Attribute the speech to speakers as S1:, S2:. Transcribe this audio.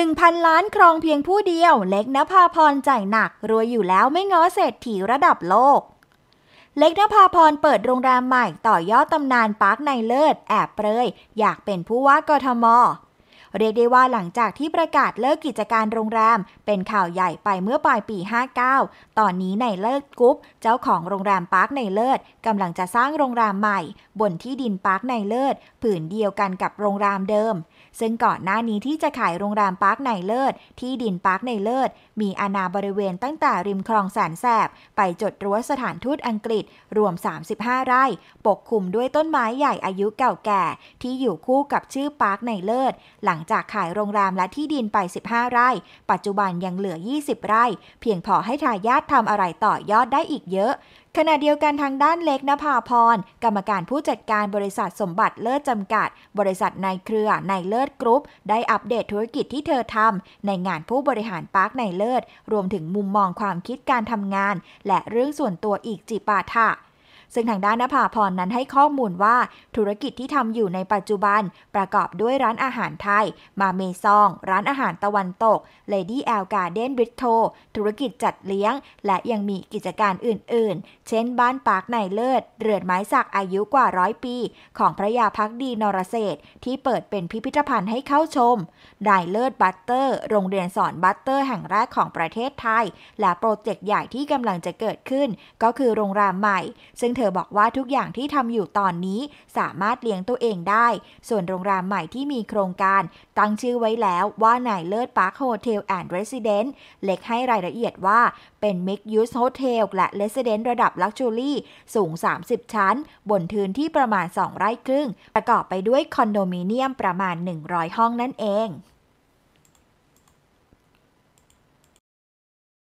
S1: 1,000ล้านครองเพียงผู้เดียว เล็กนภาพรจ่ายหนักรวยอยู่แล้วไม่ง้อเศรษฐีระดับโลก เล็กนภาพรเปิดโรงแรมใหม่ต่อยอดตำนานปาร์คในเลิศ แอบเปรยอยากเป็นผู้ว่ากทมเรียกได้ว่าหลังจากที่ประกาศเลิกกิจการโรงแรมเป็นข่าวใหญ่ไปเมื่อปลายปี 59 ตอนนี้ในเลิศกุ๊ปเจ้าของโรงแรมพาร์คในเลิศกำลังจะสร้างโรงแรมใหม่บนที่ดินพาร์คในเลิศผืนเดียวกันกับโรงแรมเดิม ซึ่งก่อนหน้านี้ที่จะขายโรงแรมพาร์คในเลิศ ที่ดินพาร์คในเลิศ มีอาณาบริเวณตั้งแต่ริมคลองแสนแสบ ไปจดรั้วสถานทูตอังกฤษรวม 35 ไร่ ปกคลุมด้วยต้นไม้ใหญ่อายุเก่าแก่ ที่อยู่คู่กับชื่อพาร์คในเลิศ หลังจากขายโรงแรมและที่ดินไป 15 ไร่ ปัจจุบันยังเหลือ 20 ไร่ เพียงพอให้ทายาททำอะไรต่อยอดได้อีกเยอะ ขณะเดียวกันทางด้านเล็กนภาพร กรรมการผู้จัดการบริษัทสมบัติเลิศจำกัด บริษัทในเครือในเลิศกรุ๊ป ได้อัปเดตธุรกิจที่เธอทำในงานผู้บริหารพาร์คในเลิศ รวมถึงมุมมองความคิดการทำงาน และเรื่องส่วนตัวอีกจีปาถะซึ่งทางด้านนภาพรนั้นให้ข้อมูลว่า ธุรกิจที่ทำอยู่ในปัจจุบัน ประกอบด้วยร้านอาหารไทย มาเมซอง ร้านอาหารตะวันตก Lady L Garden b r i t o ธุรกิจจัดเลี้ยง และยังมีกิจการอื่นๆ เช่นบ้านปาร์คนายเลิศ เรือนไม้สักอายุกว่าร้อยปี ของพระยาพักดีนรเศษที่เปิดเป็นพิพิธภัณฑ์ให้เข้าชมนายเลิศบัตเตอร์โรงเรียนสอนบัตเตอร์แห่งแรกของประเทศไทย และโปรเจกต์ใหญ่ที่กำลังจะเกิดขึ้น ก็คือโรงแรมใหม่ ซึ่งเธธอบอกว่าทุกอย่างที่ทำอยู่ตอนนี้ สามารถเลี้ยงตัวเองได้ ส่วนโรงแรมใหม่ที่มีโครงการตั้งชื่อไว้แล้วว่านายเลิศปาร์คโฮเทลแอนด์เรสซิเดนต์เล็กให้รายละเอียดว่าเป็นมิกยูสโฮเทลและเรสซิเดนต์ระดับลักชัวรี่สูง 30 ชั้น บนพื้นที่ประมาณ 2 ไร่ครึ่ง ประกอบไปด้วยคอนโดมิเนียมประมาณ 100 ห้องนั่นเอง